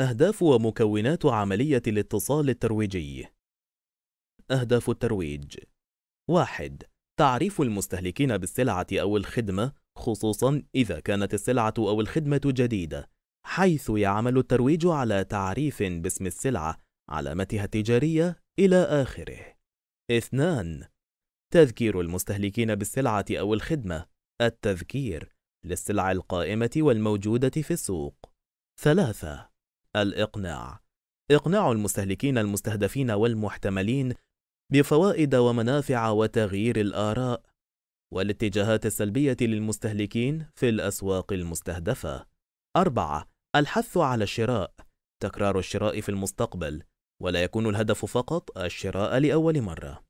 أهداف ومكونات عملية الاتصال الترويجي أهداف الترويج 1. تعريف المستهلكين بالسلعة أو الخدمة خصوصًا إذا كانت السلعة أو الخدمة جديدة، حيث يعمل الترويج على تعريف باسم السلعة، علامتها التجارية إلى آخره. 2. تذكير المستهلكين بالسلعة أو الخدمة، التذكير للسلع القائمة والموجودة في السوق. 3. الإقناع إقناع المستهلكين المستهدفين والمحتملين بفوائد ومنافع وتغيير الآراء والاتجاهات السلبية للمستهلكين في الأسواق المستهدفة. 4. الحث على الشراء تكرار الشراء في المستقبل ولا يكون الهدف فقط الشراء لأول مرة